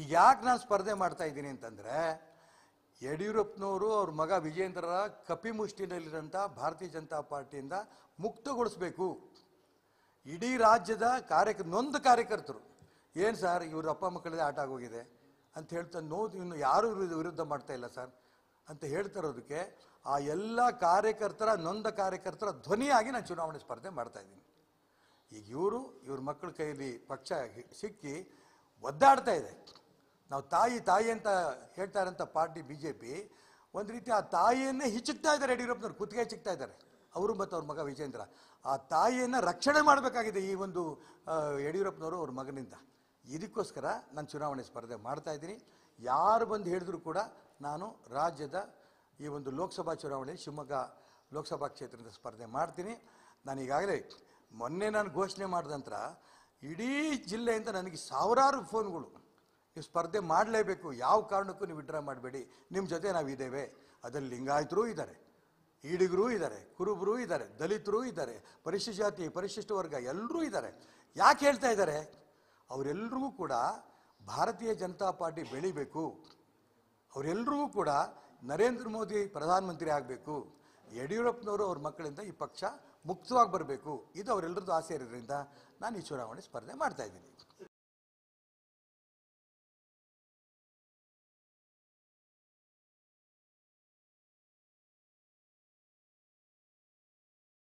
ಈಗ ಯಾಕೆ ನಾನು ಸ್ಪರ್ಧೆ ಮಾಡ್ತಾ ಇದ್ದೀನಿ ಅಂತಂದರೆ ಯಡಿಯೂರಪ್ಪನವರು ಅವ್ರ ಮಗ ವಿಜೇಂದ್ರರ ಕಪಿಮುಷ್ಟಿನಲ್ಲಿರೋಂಥ ಭಾರತೀಯ ಜನತಾ ಪಾರ್ಟಿಯಿಂದ ಮುಕ್ತಗೊಳಿಸ್ಬೇಕು ಇಡೀ ರಾಜ್ಯದ ಕಾರ್ಯಕ ನೊಂದ ಕಾರ್ಯಕರ್ತರು ಏನು ಸರ್ ಇವ್ರ ಅಪ್ಪ ಮಕ್ಕಳಿಗೆ ಆಟ ಆಗೋಗಿದೆ ಅಂತ ಹೇಳ್ತಾ ನೋ ಇನ್ನು ಯಾರೂ ವಿರುದ್ಧ ಮಾಡ್ತಾ ಇಲ್ಲ ಸರ್ ಅಂತ ಇರೋದಕ್ಕೆ ಆ ಎಲ್ಲ ಕಾರ್ಯಕರ್ತರ ನೊಂದ ಕಾರ್ಯಕರ್ತರ ಧ್ವನಿಯಾಗಿ ನಾನು ಚುನಾವಣೆ ಸ್ಪರ್ಧೆ ಮಾಡ್ತಾ ಇದ್ದೀನಿ ಈಗ ಇವರು ಇವ್ರ ಮಕ್ಕಳ ಕೈಯಲ್ಲಿ ಪಕ್ಷ ಸಿಕ್ಕಿ ಒದ್ದಾಡ್ತಾ ಇದೆ ನಾವು ತಾಯಿ ತಾಯಿ ಅಂತ ಹೇಳ್ತಾ ಇರೋಂಥ ಪಾರ್ಟಿ ಬಿ ಜೆ ಪಿ ಒಂದು ರೀತಿ ಆ ತಾಯಿಯನ್ನೇ ಹಿಚ್ಚುತ್ತಾ ಇದ್ದಾರೆ ಯಡಿಯೂರಪ್ಪನವ್ರು ಕುತ್ತಿಗೆ ಹೆಚ್ಚುಕ್ತಾ ಇದ್ದಾರೆ ಅವರು ಮತ್ತು ಅವ್ರ ಮಗ ವಿಜೇಂದ್ರ ಆ ತಾಯಿಯನ್ನು ರಕ್ಷಣೆ ಮಾಡಬೇಕಾಗಿದೆ ಈ ಒಂದು ಯಡಿಯೂರಪ್ಪನವರು ಅವ್ರ ಮಗನಿಂದ ಇದಕ್ಕೋಸ್ಕರ ನಾನು ಚುನಾವಣೆ ಸ್ಪರ್ಧೆ ಮಾಡ್ತಾ ಇದ್ದೀನಿ ಯಾರು ಬಂದು ಹೇಳಿದ್ರು ಕೂಡ ನಾನು ರಾಜ್ಯದ ಈ ಒಂದು ಲೋಕಸಭಾ ಚುನಾವಣೆಯಲ್ಲಿ ಶಿವಮೊಗ್ಗ ಲೋಕಸಭಾ ಕ್ಷೇತ್ರದ ಸ್ಪರ್ಧೆ ಮಾಡ್ತೀನಿ ನಾನು ಈಗಾಗಲೇ ಮೊನ್ನೆ ನಾನು ಘೋಷಣೆ ಮಾಡಿದ ನಂತರ ಇಡೀ ಜಿಲ್ಲೆಯಿಂದ ನನಗೆ ಸಾವಿರಾರು ಫೋನ್ಗಳು ನೀವು ಸ್ಪರ್ಧೆ ಮಾಡಲೇಬೇಕು ಯಾವ ಕಾರಣಕ್ಕೂ ನೀವು ವಿಡ್ರಾ ಮಾಡಬೇಡಿ ನಿಮ್ಮ ಜೊತೆ ನಾವು ಅದರಲ್ಲಿ ಲಿಂಗಾಯತರೂ ಇದ್ದಾರೆ ಈಡಿಗರೂ ಇದ್ದಾರೆ ಕುರುಬರೂ ಇದ್ದಾರೆ ದಲಿತರೂ ಇದ್ದಾರೆ ಪರಿಶಿಷ್ಟ ಜಾತಿ ಪರಿಶಿಷ್ಟ ವರ್ಗ ಎಲ್ಲರೂ ಇದ್ದಾರೆ ಯಾಕೆ ಹೇಳ್ತಾ ಇದ್ದಾರೆ ಅವರೆಲ್ಲರಿಗೂ ಕೂಡ ಭಾರತೀಯ ಜನತಾ ಪಾರ್ಟಿ ಬೆಳಿಬೇಕು ಅವರೆಲ್ಲರಿಗೂ ಕೂಡ ನರೇಂದ್ರ ಮೋದಿ ಪ್ರಧಾನಮಂತ್ರಿ ಆಗಬೇಕು ಯಡಿಯೂರಪ್ಪನವರು ಅವ್ರ ಮಕ್ಕಳಿಂದ ಈ ಪಕ್ಷ ಮುಕ್ತವಾಗಿ ಬರಬೇಕು ಇದು ಅವರೆಲ್ಲರದ್ದು ಆಸೆ ಇರೋದ್ರಿಂದ ನಾನು ಈ ಚುನಾವಣೆ ಸ್ಪರ್ಧೆ ಮಾಡ್ತಾ ಇದ್ದೀನಿ